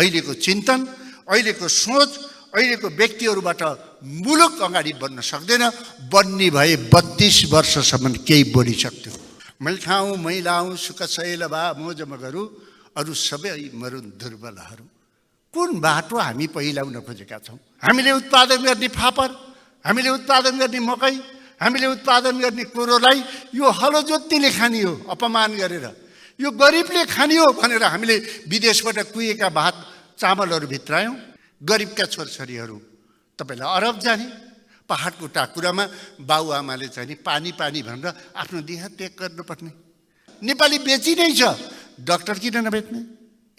अहिलेको चिन्तन अहिलेको सोच अहिलेको व्यक्तिहरूबाट मुलुक अगाडि बढ्न सक्दैन बन्ने भए बत्तिस वर्षसम्म केही बोलिसक्थ्यो मैले ठाउँ सुख शैल भा मोज मगहरू अरू सबै मरुन दुर्बलहरू कुन बाटो हामी पहिलाउन खोजेका छौँ हामीले उत्पादन गर्ने फापर हामीले उत्पादन गर्ने मकै हामीले उत्पादन गर्ने कुरोलाई यो हलो जोत्तिले खाने हो अपमान गरेर यो गरिबले खाने हो भनेर हामीले विदेशबाट कुहिएका भात चामलहरू भित्रायौँ गरिबका छोरछोरीहरू तपाईँलाई अरब जाने पहाडको टाकुरामा बाबुआमाले चाहिँ नि पानी पानी भनेर आफ्नो देह त्याग गर्नुपर्ने नेपाली बेची नै छ डक्टर किन नबेच्ने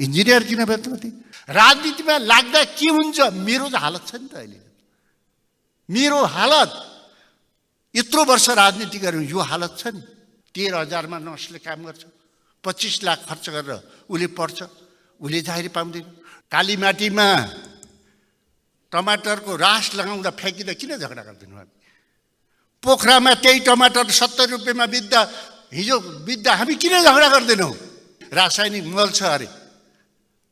इन्जिनियर किन भेट्नुपर्ने राजनीतिमा लाग्दा के हुन्छ मेरो त हालत छ नि त अहिले मेरो हालत यत्रो वर्ष राजनीति गऱ्यौँ यो हालत छ नि तेह्र हजारमा नर्सले काम गर्छ पच्चिस लाख खर्च गरेर उसले पर्छ उसले जाहेरी पाउँदैन कालीमाटीमा टमाटरको रास लगाउँदा फ्याँकिँदा किन झगडा गर्दैनौँ हामी पोखरामा त्यही टमाटर सत्तर रुपियाँमा बित्दा हिजो बित्दा हामी किन झगडा गर्दैनौँ रासायनिक मल छ अरे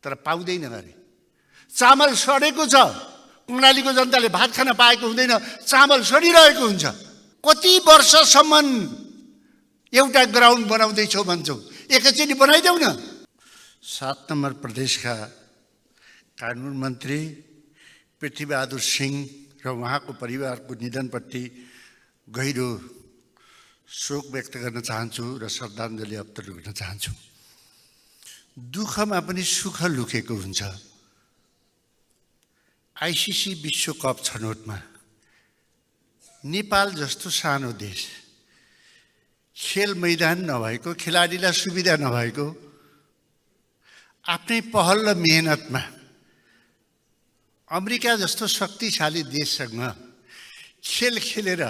तर पाउँदैन अरे चामल सडेको छ कर्णालीको जनताले भात खान पाएको हुँदैन चामल सडिरहेको हुन्छ कति वर्षसम्म एउटा ग्राउन्ड बनाउँदैछौँ भन्छौँ एकैचोटि बनाइदेऊ न सात नम्बर प्रदेशका कानुन मन्त्री पृथ्वीबहादुर सिंह र उहाँको परिवारको निधनप्रति गहिरो शोक व्यक्त गर्न चाहन्छु र श्रद्धाञ्जली अर्पण गर्न चाहन्छु दुःखमा पनि सुख लुकेको हुन्छ आइसिसी विश्वकप छनौटमा नेपाल जस्तो सानो देश खेल मैदान नभएको खेलाडीलाई सुविधा नभएको आफ्नै पहल र मेहनतमा अमेरिका जस्तो शक्तिशाली देशसँग खेल खेलेर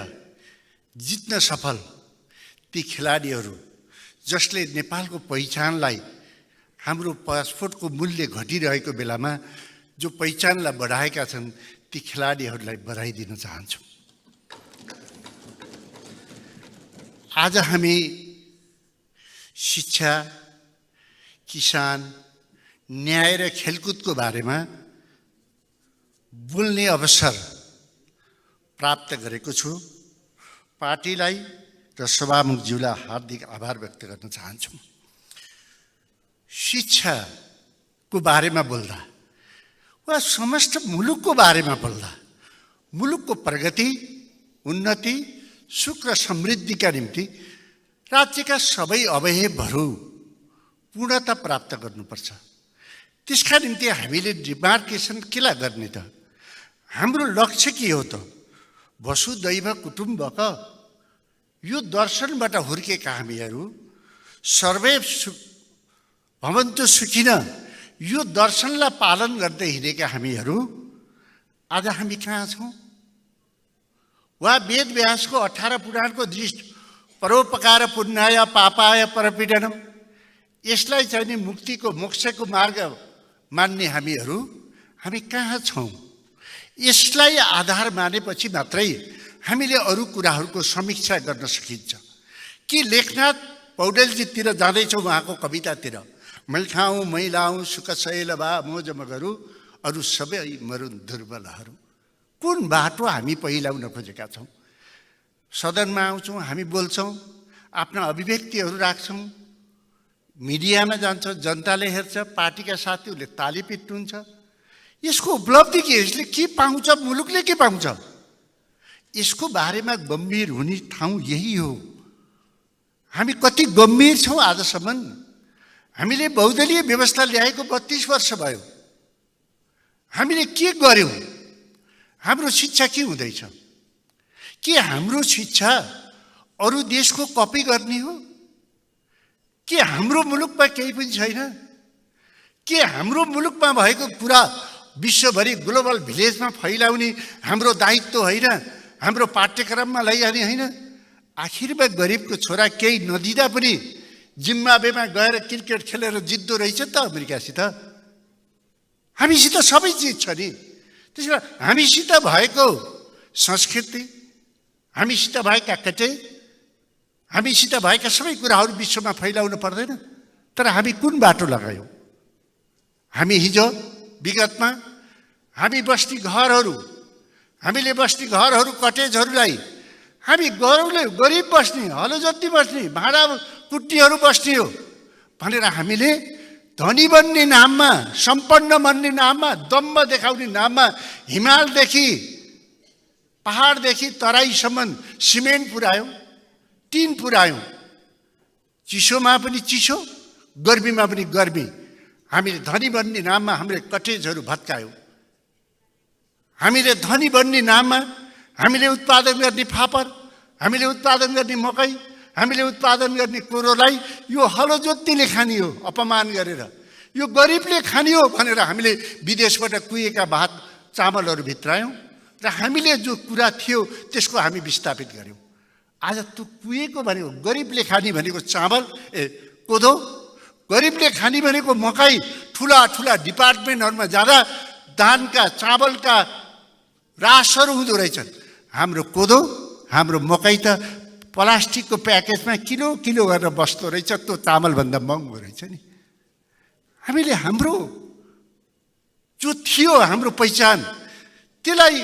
जित्न सफल ती खेलाडीहरू जसले नेपालको पहिचानलाई हाम्रो पासपोर्टको मूल्य घटिरहेको बेलामा जो पहिचानलाई बढाएका छन् ती खेलाडीहरूलाई बधाई दिन चाहन्छौँ आज हामी शिक्षा किसान न्याय र खेलकुदको बारेमा बोल्ने अवसर प्राप्त गरेको छु पार्टीलाई र सभामुखज्यूलाई हार्दिक आभार व्यक्त गर्न चाहन्छौँ शिक्षाको बारेमा बोल्दा वा समस्त मुलुकको बारेमा बोल्दा मुलुकको प्रगति उन्नति सुख र समृद्धिका निम्ति राज्यका सबै अवयवहरू पूर्णता प्राप्त गर्नुपर्छ त्यसका निम्ति हामीले डिमार्केसन केलाई गर्ने त हाम्रो लक्ष्य के हो त वसुदैव कुटुम्बक यो दर्शनबाट हुर्केका हामीहरू सर्वे सु भवन्तो सुखिन यो दर्शनलाई पालन गर्दै हिँडेका हामीहरू आज हामी कहाँ छौँ वा वेद व्यासको अठार पुराणको दृष्ट परोपकार पुण्याय पापाय परपीडनम यसलाई चाहिँ नि मुक्तिको मोक्षको मार्ग मान्ने हामीहरू हामी कहाँ छौँ यसलाई आधार मानेपछि मात्रै हामीले अरू कुराहरूको समीक्षा गर्न सकिन्छ कि लेखनाथ पौडेलजीतिर जाँदैछौँ उहाँको कवितातिर मैले खाउँ मैलाउँ सुख शैल भा मोज मगरू अरू सबै मरुन् दुर्बलहरू कुन बाटो हामी पहिलाउन खोजेका छौँ सदनमा आउँछौँ हामी बोल्छौँ आफ्ना अभिव्यक्तिहरू राख्छौँ मिडियामा जान्छ जनताले हेर्छ पार्टीका साथीहरूले ताली पिट्नुहुन्छ यसको उपलब्धि के यसले के पाउँछ मुलुकले के पाउँछ यसको बारेमा गम्भीर हुने ठाउँ यही हो हामी कति गम्भीर छौँ आजसम्म हामीले बहुदलीय व्यवस्था ल्याएको बत्तिस वर्ष भयो हामीले के गर्यौँ हाम्रो शिक्षा के हुँदैछ के हाम्रो शिक्षा अरू देशको कपी गर्ने हो के हाम्रो मुलुकमा केही पनि छैन के हाम्रो मुलुकमा भएको कुरा विश्वभरि ग्लोबल भिलेजमा फैलाउने हाम्रो दायित्व होइन हाम्रो पाठ्यक्रममा लैजाने होइन आखिरमा गरिबको छोरा केही नदिँदा पनि जिम्बावेमा गएर क्रिकेट खेलेर जित्दो रहेछ त अमेरिकासित हामीसित सबै चिज छ नि कारण हामीसित भएको संस्कृति हामीसित भएका कचै हामीसित भएका सबै कुराहरू विश्वमा फैलाउनु पर्दैन तर हामी कुन बाटो लगायौँ हामी हिजो विगतमा हामी बस्ती घरहरू हामीले बस्ती घरहरू कटेजहरूलाई हामी गरौँले गरिब बस्ने हलो जति बस्ने भाँडा कुटीहरू बस्ने हो भनेर हामीले धनी बन्ने नाममा सम्पन्न बन्ने नाममा दम्ब देखाउने नाममा हिमालदेखि पहाडदेखि तराईसम्म सिमेन्ट पुऱ्यायौँ टिन पुऱ्यायौँ चिसोमा पनि चिसो गर्मीमा पनि गर्मी हामीले धनी बन्ने नाममा हामीले कटेजहरू भत्कायौँ हामीले धनी बन्ने नाममा हामीले उत्पादन गर्ने फापर हामीले उत्पादन गर्ने मकै हामीले उत्पादन गर्ने कुरोलाई यो हलो जोत्तीले खाने हो अपमान गरेर यो गरिबले खाने हो भनेर हामीले विदेशबाट कुहिएका भात चामलहरू भित्रायौँ र हामीले जो कुरा थियो त्यसको हामी विस्थापित गऱ्यौँ आज त्यो कुहिएको भनेको गरिबले खाने भनेको चामल ए कोदो गरिबले खाने भनेको मकै ठुला ठुला डिपार्टमेन्टहरूमा जाँदा धानका चामलका रासहरू हुँदो रहेछन् हाम्रो कोदो हाम्रो मकै त प्लास्टिकको प्याकेजमा किलो किलो गरेर बस्दो रहेछ त्यो चामलभन्दा महँगो रहेछ नि हामीले हाम्रो जो थियो हाम्रो पहिचान त्यसलाई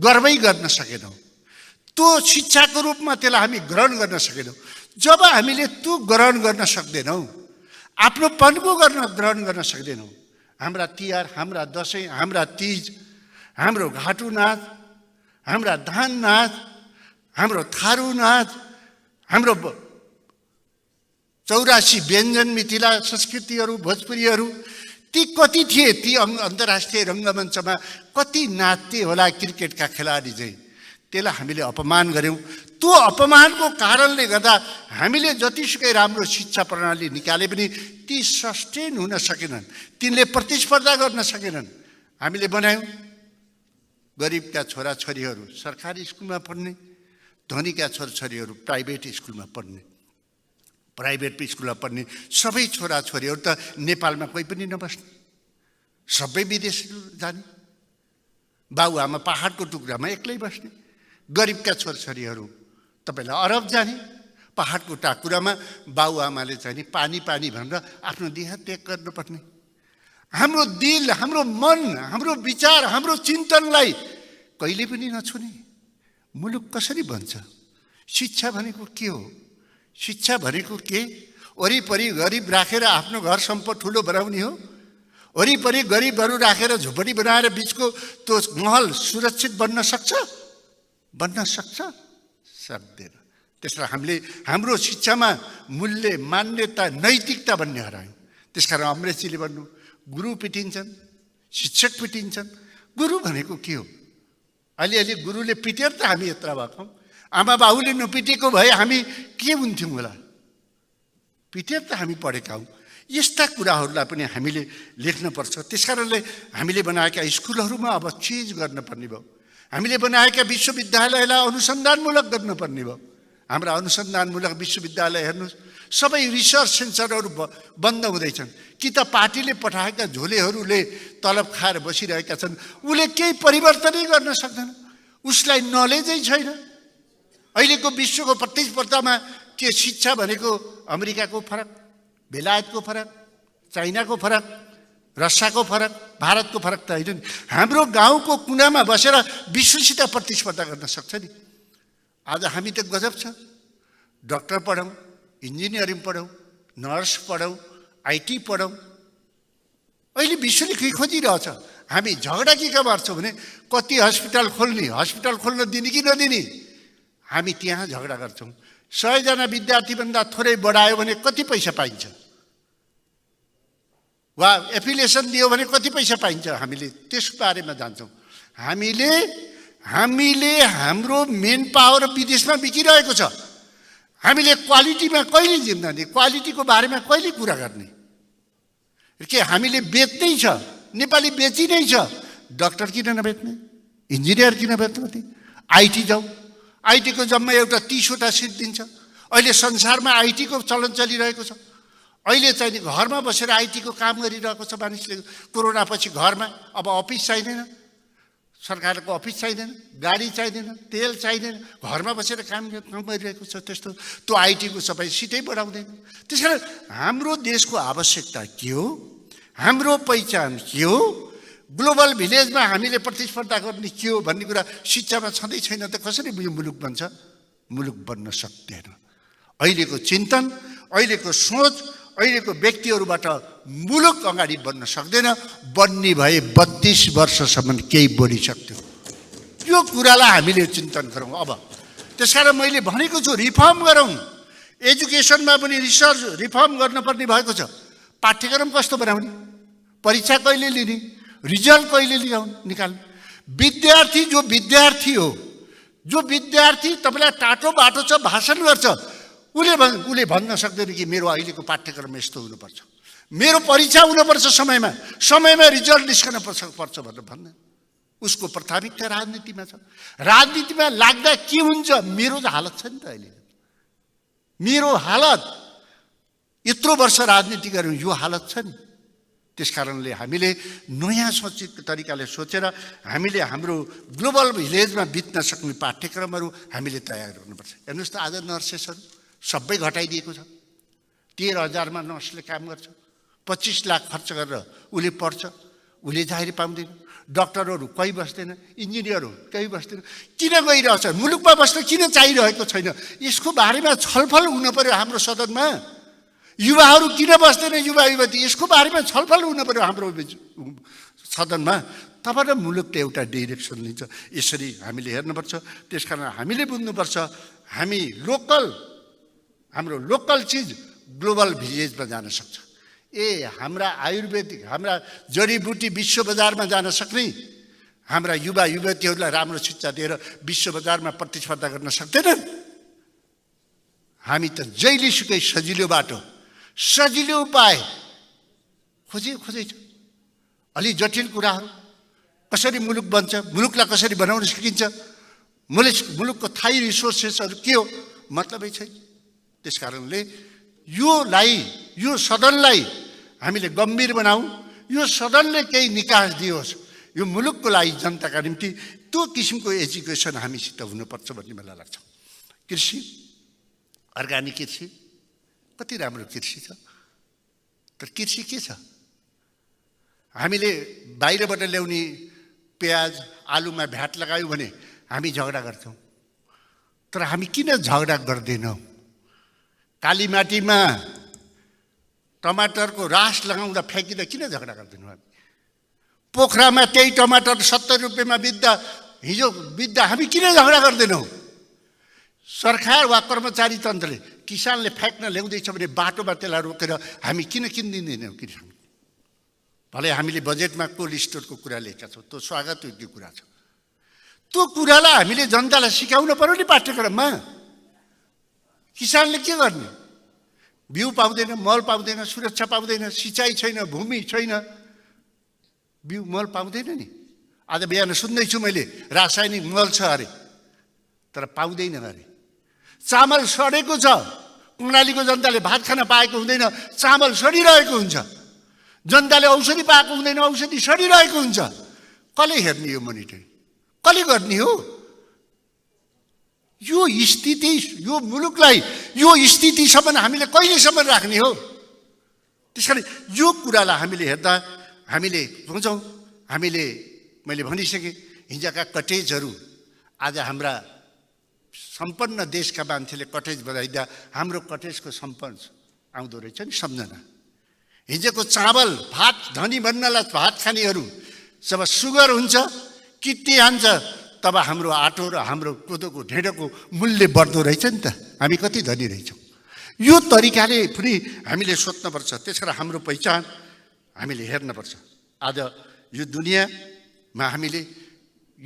गर्वै गर्न सकेनौँ त्यो शिक्षाको रूपमा त्यसलाई हामी ग्रहण गर्न सकेनौँ जब हामीले त्यो ग्रहण गर्न सक्दैनौँ आफ्नो आफ्नोपनको गर्न ग्रहण गर्न सक्दैनौँ हाम्रा तिहार हाम्रा दसैँ हाम्रा तिज हाम्रो घाटु नाच हाम्रा धान नाच हाम्रो नाच हाम्रो चौरासी व्यञ्जन मिथिला संस्कृतिहरू भोजपुरीहरू ती कति थिए ती अन्तर्राष्ट्रिय रङ्गमञ्चमा कति नाच्थे होला क्रिकेटका खेलाडी चाहिँ त्यसलाई हामीले अपमान गऱ्यौँ त्यो अपमानको कारणले गर्दा हामीले जतिसुकै राम्रो शिक्षा प्रणाली निकाले पनि ती सस्टेन हुन सकेनन् तिनले प्रतिस्पर्धा गर्न सकेनन् हामीले बनायौँ गरिबका छोराछोरीहरू सरकारी स्कुलमा पढ्ने धनीका छोराछोरीहरू प्राइभेट स्कुलमा पढ्ने प्राइभेट स्कुलमा पढ्ने सबै छोराछोरीहरू त नेपालमा कोही पनि नबस्ने सबै विदेश जाने बाबुआमा पाहाडको टुक्रामा एक्लै बस्ने गरिबका छोराछोरीहरू तपाईँलाई अरब जाने पाहाडको टाकुरामा बाबुआमाले चाहिँ पानी पानी भनेर आफ्नो देह त्याग गर्नुपर्ने हाम्रो दिल हाम्रो मन हाम्रो विचार हाम्रो चिन्तनलाई कहिले पनि नछुने मुलुक कसरी बन्छ शिक्षा भनेको के हो शिक्षा भनेको के वरिपरि गरिब राखेर आफ्नो घर सम्पद ठुलो बनाउने हो वरिपरि गरिबहरू राखेर झुपडी बनाएर बिचको त्यो महल सुरक्षित बन्न सक्छ बन्न सक्छ सक्दैन त्यसलाई हामीले हाम्रो शिक्षामा मूल्य मान्यता नैतिकता भन्ने हरायौँ त्यस कारण अङ्ग्रेजीले भन्नु गुरु पिटिन्छन् शिक्षक पिटिन्छन् गुरु भनेको के हो अलिअलि गुरुले पिटेर त हामी यत्र भएको आमा बाबुले नपिटेको भए हामी के हुन्थ्यौँ होला पिटेर त हामी पढेका हौँ यस्ता कुराहरूलाई पनि हामीले लेख्नपर्छ त्यस कारणले हामीले बनाएका स्कुलहरूमा अब चिज गर्नुपर्ने भयो हामीले बनाएका विश्वविद्यालयलाई अनुसन्धानमूलक गर्नुपर्ने भयो हाम्रा अनुसन्धानमूलक विश्वविद्यालय हेर्नुहोस् सबै रिसर्च सेन्टरहरू बन्द हुँदैछन् कि त पार्टीले पठाएका झोलेहरूले तलब खाएर बसिरहेका छन् उसले केही परिवर्तनै गर्न सक्दैन उसलाई नलेजै छैन अहिलेको विश्वको प्रतिस्पर्धामा के शिक्षा भनेको अमेरिकाको फरक बेलायतको फरक चाइनाको फरक रसियाको फरक भारतको फरक त होइन नि हाम्रो गाउँको कुनामा बसेर विश्वसित प्रतिस्पर्धा गर्न सक्छ नि आज हामी त गजब छ डक्टर पढाउँ इन्जिनियरिङ पढौँ नर्स पढौँ आइटी पढौँ अहिले विश्वले के खोजिरहेछ हामी झगडा के कहाँ मार्छौँ भने कति हस्पिटल खोल्ने हस्पिटल खोल्न दिने कि नदिने हामी त्यहाँ झगडा गर्छौँ सयजना विद्यार्थीभन्दा थोरै बढायो भने कति पैसा पाइन्छ वा एफिलिएसन दियो भने कति पैसा पाइन्छ हामीले त्यस बारेमा जान्छौँ हामीले हामीले हाम्रो मेन पावर विदेशमा बिकिरहेको छ हामीले क्वालिटीमा कहिले जिम्दानी क्वालिटीको बारेमा कहिले कुरा गर्ने के हामीले बेच्नै छ नेपाली बेची नै छ डक्टर किन नबेच्ने इन्जिनियर किन बेच्ने आइटी जाऊ आइटीको जम्मा एउटा तिसवटा सिट दिन्छ अहिले संसारमा आइटीको चलन चलिरहेको छ अहिले चाहिँ घरमा बसेर आइटीको काम गरिरहेको छ मानिसले कोरोनापछि घरमा अब अफिस चाहिँदैन सरकारको अफिस चाहिँदैन गाडी चाहिँदैन तेल चाहिँदैन घरमा बसेर काम गरिरहेको छ त्यस्तो त्यो आइटीको सबै सिटै बढाउँदैन त्यस कारण हाम्रो देशको आवश्यकता के हो हाम्रो पहिचान के हो ग्लोबल भिलेजमा हामीले प्रतिस्पर्धा गर्ने के हो भन्ने कुरा शिक्षामा छँदै छैन त कसरी यो मुलुक बन्छ मुलुक बन्न सक्दैन अहिलेको चिन्तन अहिलेको सोच अहिलेको व्यक्तिहरूबाट मुलुक अगाडि बढ्न सक्दैन बन्ने भए बत्तिस वर्षसम्म केही बोलिसक्थ्यो त्यो कुरालाई हामीले चिन्तन गरौँ अब त्यस कारण मैले भनेको छु रिफर्म गरौँ एजुकेसनमा पनि रिसर्च रिफर्म गर्नुपर्ने भएको छ पाठ्यक्रम कस्तो बनाउने परीक्षा कहिले लिने रिजल्ट कहिले लिआउनु निकाल्ने विद्यार्थी जो विद्यार्थी हो जो विद्यार्थी तपाईँलाई टाटो बाटो छ भाषण गर्छ उसले भन् उसले भन्न सक्दैन कि मेरो अहिलेको पाठ्यक्रम यस्तो हुनुपर्छ मेरो परीक्षा हुनुपर्छ समयमा समयमा रिजल्ट निस्कन पर्छ पर्छ भनेर भन्न उसको प्राथमिकता राजनीतिमा छ राजनीतिमा लाग्दा के हुन्छ मेरो त हालत छ नि त अहिले मेरो हालत यत्रो वर्ष राजनीति गऱ्यौँ यो हालत छ नि त्यस कारणले हामीले नयाँ सोचित तरिकाले सोचेर हामीले हाम्रो ग्लोबल भिलेजमा बित्न सक्ने पाठ्यक्रमहरू हामीले तयार गर्नुपर्छ हेर्नुहोस् त आज नर्सेसहरू सबै घटाइदिएको छ तेह्र हजारमा नर्सले काम गर्छ पच्चिस लाख खर्च गरेर उसले पढ्छ उसले जाहेरी पाउँदैन डक्टरहरू कोही बस्दैन इन्जिनियरहरू कोही बस्दैन किन गइरहेछ मुलुकमा बस्न किन चाहिरहेको छैन यसको बारेमा छलफल हुनु पऱ्यो हाम्रो सदनमा युवाहरू किन बस्दैन युवा युवती यसको बारेमा छलफल हुनु पऱ्यो हाम्रो सदनमा तब र मुलुक त एउटा डिरेक्सन लिन्छ यसरी हामीले हेर्नुपर्छ त्यस कारण हामीले बुझ्नुपर्छ हामी लोकल हाम्रो लोकल चिज ग्लोबल भिलेजमा जान सक्छ ए हाम्रा आयुर्वेदिक हाम्रा जडीबुटी विश्व बजारमा जान सक्ने हाम्रा युवा युवतीहरूलाई राम्रो शिक्षा दिएर विश्व बजारमा प्रतिस्पर्धा गर्न सक्दैनन् हामी त सुकै सजिलो बाटो सजिलो उपाय खोजे खोजेछ अलि जटिल कुराहरू कसरी मुलुक बन्छ मुलुकलाई कसरी बनाउन सकिन्छ मुलुक मुलुकको थाई रिसोर्सेसहरू के हो मतलबै छैन त्यस कारणले योलाई यो सदनलाई हामीले गम्भीर बनाऊ यो सदनले केही निकास दियोस् यो मुलुकको लागि जनताका निम्ति त्यो किसिमको एजुकेसन हामीसित हुनुपर्छ भन्ने मलाई लाग्छ कृषि अर्ग्यानिक कृषि कति राम्रो कृषि छ तर कृषि के छ हामीले बाहिरबाट ल्याउने प्याज आलुमा भ्याट लगायौँ भने हामी झगडा गर्छौँ तर हामी किन झगडा गर्दैनौँ कालीमाटीमा टमाटरको रास लगाउँदा फ्याँकिँदा किन झगडा गरिदिनु हामी पोखरामा त्यही टमाटर सत्तर रुपियाँमा बित्दा हिजो बित्दा हामी किन झगडा गर्दैनौँ सरकार वा कर्मचारी तन्त्रले किसानले फ्याँक्न ल्याउँदैछ भने बाटोमा त्यसलाई रोकेर हामी किन किनिदिँदैनौँ किसान भले हामीले बजेटमा कोल्ड स्टोरको कुरा लिएका छौँ त्यो स्वागत योग्य कुरा छ त्यो कुरालाई हामीले जनतालाई सिकाउनु पऱ्यो नि पाठ्यक्रममा किसानले के गर्ने बिउ पाउँदैन मल पाउँदैन सुरक्षा पाउँदैन सिँचाइ छैन भूमि छैन बिउ मल पाउँदैन नि आज बिहान सुन्दैछु मैले रासायनिक मल छ अरे तर पाउँदैन अरे चामल सडेको छ कर्णालीको जनताले भात खान पाएको हुँदैन चामल सडिरहेको हुन्छ जनताले औषधि पाएको हुँदैन औषधि सडिरहेको हुन्छ कसले हेर्ने यो मोनिटरिङ कसले गर्ने हो यो स्थिति यो मुलुकलाई यो स्थितिसम्म हामीले कहिलेसम्म राख्ने हो त्यस कारण यो कुरालाई हामीले हेर्दा हामीले बुझौँ हामीले मैले भनिसकेँ हिजोका कटेजहरू आज हाम्रा सम्पन्न देशका मान्छेले कटेज बनाइदिँदा हाम्रो कटेजको सम्पन्न आउँदो रहेछ नि सम्झना हिजोको चामल भात धनी बन्नलाई भात खानेहरू जब सुगर हुन्छ किटी हान्छ तब हाम्रो आटो र हाम्रो कोदोको ढेँडोको मूल्य बढ्दो रहेछ नि त हामी कति धनी रहेछौँ यो तरिकाले पनि हामीले सोध्नुपर्छ त्यस कारण हाम्रो पहिचान हामीले हेर्नुपर्छ आज यो दुनियाँमा हामीले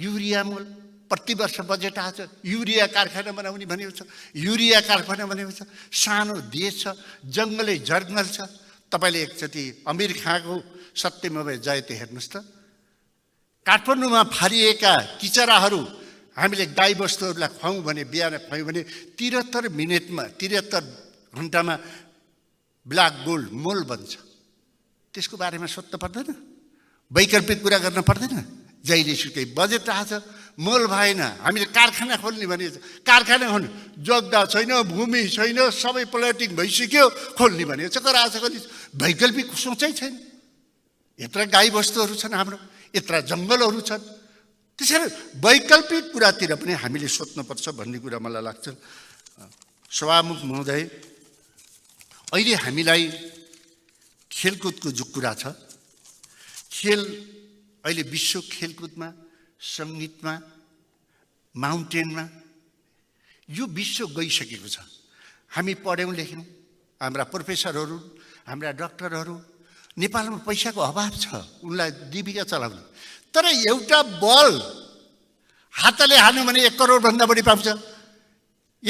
युरिया मूल प्रतिवर्ष बजेट आएको छ युरिया कारखाना बनाउने भनेको छ युरिया कारखाना भनेको छ सानो देश छ जङ्गलै जङ्गल छ तपाईँले एकचोटि अमिर खाँको सत्यमय जयते हेर्नुहोस् त काठमाडौँमा फारिएका किचराहरू हामीले गाईबस्तुहरूलाई खुवायौँ भने बिहान खुवायौँ भने त्रिहत्तर मिनटमा त्रिहत्तर घन्टामा ब्ल्याक गोल्ड मोल बन्छ त्यसको बारेमा सोध्न पर्दैन वैकल्पिक कुरा गर्न पर्दैन जहिले सुकै बजेट आएको छ मोल भएन हामीले कारखाना खोल्ने भने कारखाना खोल्ने जग्गा छैन भूमि छैन सबै पोलिटिक भइसक्यो खोल्ने भने चाहिँ कराएको छ कति वैकल्पिक सोचै छैन यत्र गाई बस्तुहरू छन् हाम्रो यत्र जङ्गलहरू छन् त्यसरी वैकल्पिक कुरातिर पनि हामीले सोध्नुपर्छ भन्ने कुरा मलाई लाग्छ सभामुख महोदय अहिले हामीलाई खेलकुदको जो कुरा छ खेल अहिले विश्व खेलकुदमा सङ्गीतमा माउन्टेनमा यो विश्व गइसकेको छ हामी पढ्यौँ लेख्यौँ हाम्रा प्रोफेसरहरू हाम्रा डक्टरहरू नेपालमा पैसाको अभाव छ उनलाई जीविका चलाउनु तर एउटा बल हातले हान्यो भने एक करोडभन्दा बढी पाउँछ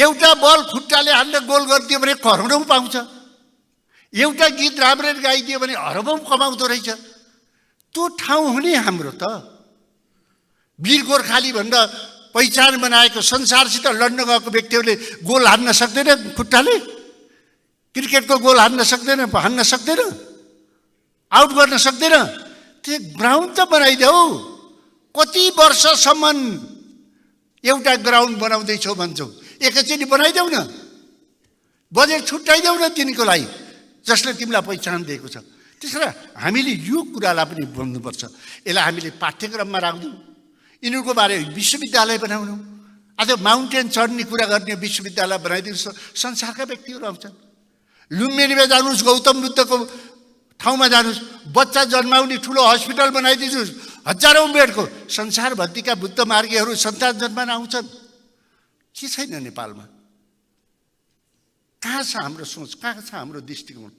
एउटा बल खुट्टाले हान्दा गोल गरिदियो भने करोडौँ पाउँछ एउटा गीत राम्ररी गाइदियो भने अरबौँ कमाउँदो रहेछ त्यो ठाउँ हुने हाम्रो त वीर गोर्खाली भन्दा पहिचान बनाएको संसारसित लड्न गएको व्यक्तिहरूले गोल हान्न सक्दैन खुट्टाले क्रिकेटको गोल हान्न सक्दैन हान्न सक्दैन आउट गर्न सक्दैन त्यो ग्राउन्ड त बनाइदेऊ कति वर्षसम्म एउटा ग्राउन्ड बनाउँदैछौ भन्छौ एकैचोटि बनाइदेऊ न बजेट छुट्याइदेऊ न तिनको लागि जसले तिमीलाई पहिचान दिएको छ त्यसरी हामीले यो कुरालाई पनि बोल्नुपर्छ यसलाई हामीले पाठ्यक्रममा राख्दौँ यिनीहरूको बारे विश्वविद्यालय बनाउनु आज माउन्टेन चढ्ने कुरा गर्ने विश्वविद्यालय बनाइदिनुहोस् संसारका व्यक्तिहरू आउँछन् लुम्बिनीमा जानुहोस् गौतम बुद्धको ठाउँमा जानुहोस् बच्चा जन्माउने ठुलो हस्पिटल बनाइदिनुहोस् हजारौँ बेडको संसारभरिका बुद्ध मार्गीहरू सन्तान जन्मान आउँछन् के छैन नेपालमा कहाँ छ हाम्रो सोच कहाँ छ हाम्रो दृष्टिकोण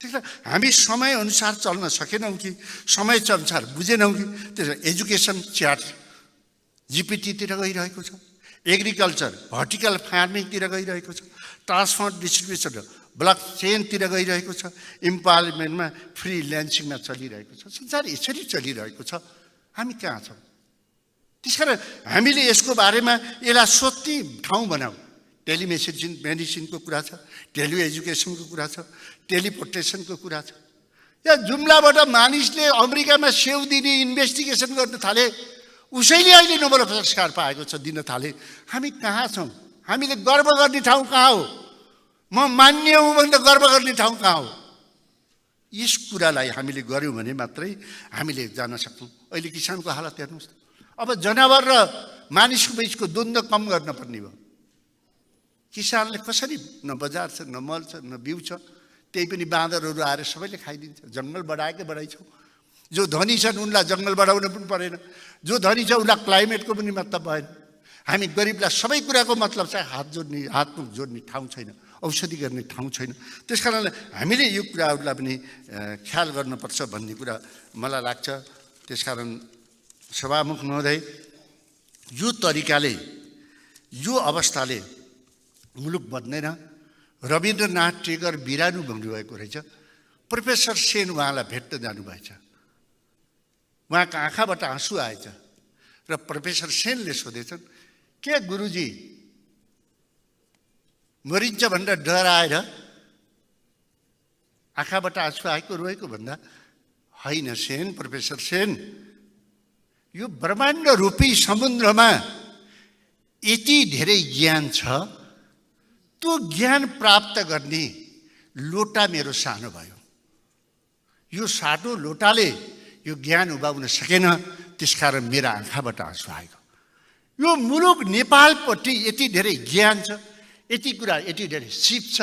त्यस हामी समयअनुसार चल्न सकेनौँ कि समय अनुसार बुझेनौँ कि त्यस एजुकेसन च्याट जिपिटीतिर गइरहेको छ एग्रिकल्चर भर्टिकल फार्मिङतिर गइरहेको छ ट्रान्सपोर्ट डिस्ट्रिब्युसन ब्लक चेनतिर गइरहेको छ इम्पार्लिमेन्टमा फ्री ल्यान्सिङमा चलिरहेको छ संसार यसरी चलिरहेको छ हामी कहाँ छौँ त्यस कारण हामीले यसको बारेमा यसलाई सोध्ने ठाउँ बनाऊ टेलिमेडिसिन मेडिसिनको कुरा छ टेलि एजुकेसनको कुरा छ टेलिपोर्टेसनको कुरा छ या जुम्लाबाट मानिसले अमेरिकामा सेउ दिने इन्भेस्टिगेसन गर्न थाले उसैले अहिले नोबेल पुरस्कार पाएको छ दिन थाले हामी कहाँ छौँ हामीले गर्व गर्ने ठाउँ कहाँ हो म मान्य हुँ भने त गर्व गर्ने ठाउँ कहाँ हो यस कुरालाई हामीले गऱ्यौँ भने मात्रै हामीले जान सक्छौँ अहिले किसानको हालत हेर्नुहोस् अब जनावर र मानिसको बिचको द्वन्द्व कम गर्न पर्ने भयो किसानले कसरी न बजार छ न मल छ न बिउ छ त्यही पनि बाँदरहरू आएर सबैले खाइदिन्छ जङ्गल बढाएकै बढाइछौँ जो धनी छन् उनलाई जङ्गल बढाउन पनि परेन जो धनी छ उनलाई क्लाइमेटको पनि मतलब भएन हामी गरिबलाई सबै कुराको मतलब चाहिँ हात जोड्ने हात जोड्ने ठाउँ छैन औषधि गर्ने ठाउँ छैन त्यस कारणले हामीले यो कुराहरूलाई पनि ख्याल गर्नुपर्छ भन्ने कुरा मलाई लाग्छ त्यस कारण सभामुख महोदय यो तरिकाले यो अवस्थाले मुलुक बन्दैन रविन्द्रनाथ टेगर बिरानु भन्नुभएको रहेछ प्रोफेसर सेन उहाँलाई भेट्न जानुभएछ उहाँको आँखाबाट आँसु आएछ र प्रोफेसर सेनले सोधेछन् के गुरुजी मरिन्छ भनेर डराएर आँखाबाट आँसु आएको रोएको भन्दा होइन सेन प्रोफेसर सेन यो ब्रह्माण्ड रूपी समुद्रमा यति धेरै ज्ञान छ त्यो ज्ञान प्राप्त गर्ने लोटा मेरो सानो भयो यो साटो लोटाले यो ज्ञान उभाउन सकेन त्यसकारण मेरा आँखाबाट आँसु आएको यो मुलुक नेपालपट्टि यति धेरै ज्ञान छ यति कुरा यति धेरै सिप छ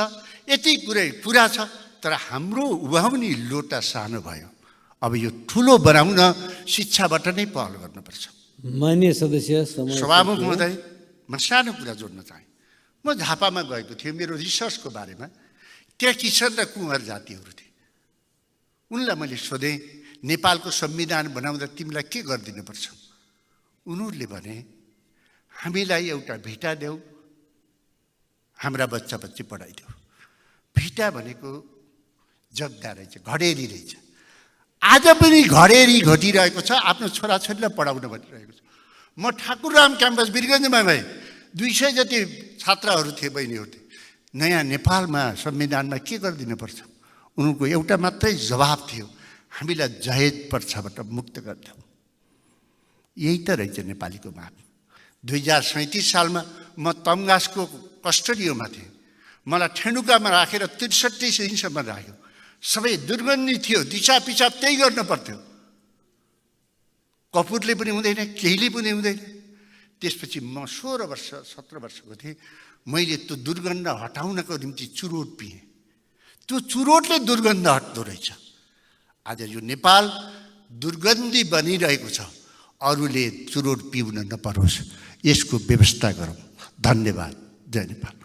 यति कुरै पुरा छ तर हाम्रो उभाउने लोटा सानो भयो अब यो ठुलो बनाउन शिक्षाबाट नै पहल गर्नुपर्छ मान्य सदस्य सभामुख हुँदै म सानो कुरा जोड्न चाहेँ म झापामा गएको थिएँ मेरो रिसर्चको बारेमा त्यहाँ किसान र कुँवर जातिहरू थिए उनलाई मैले सोधेँ नेपालको संविधान बनाउँदा तिमीलाई के गरिदिनुपर्छ उनीहरूले भने हामीलाई एउटा भेटा देऊ हाम्रा बच्चा बच्ची पढाइदियो भिटा भनेको जग्गा रहेछ घडेरी रहेछ आज पनि घडेरी घटिरहेको छ आफ्नो छोराछोरीलाई पढाउन भनिरहेको छ म ठाकुरराम क्याम्पस बिरगन्जमा भएँ दुई सय जति छात्राहरू थिए बहिनीहरू थिए नयाँ नेपालमा संविधानमा के गरिदिनुपर्छ उनको एउटा मात्रै जवाब थियो हामीलाई जहेज पर्छबाट मुक्त गरिदिउँ यही त रहेछ नेपालीको माग दुई हजार सैँतिस सालमा म तमगासको कस्टडियोमा थिएँ मलाई ठेणुकामा राखेर त्रिसठी दिनसम्म राख्यो सबै दुर्गन्धी थियो दिसा पिसाब त्यही गर्नु पर्थ्यो कपुरले पनि हुँदैन केहीले पनि हुँदैन त्यसपछि म सोह्र वर्ष सत्र वर्षको थिएँ मैले त्यो दुर्गन्ध हटाउनको निम्ति चुरोट पिएँ त्यो चुरोटले दुर्गन्ध हट्दो रहेछ आज यो नेपाल दुर्गन्धी बनिरहेको छ अरूले चुरोट पिउन नपरोस् यसको व्यवस्था गरौँ धन्यवाद जय नेपाल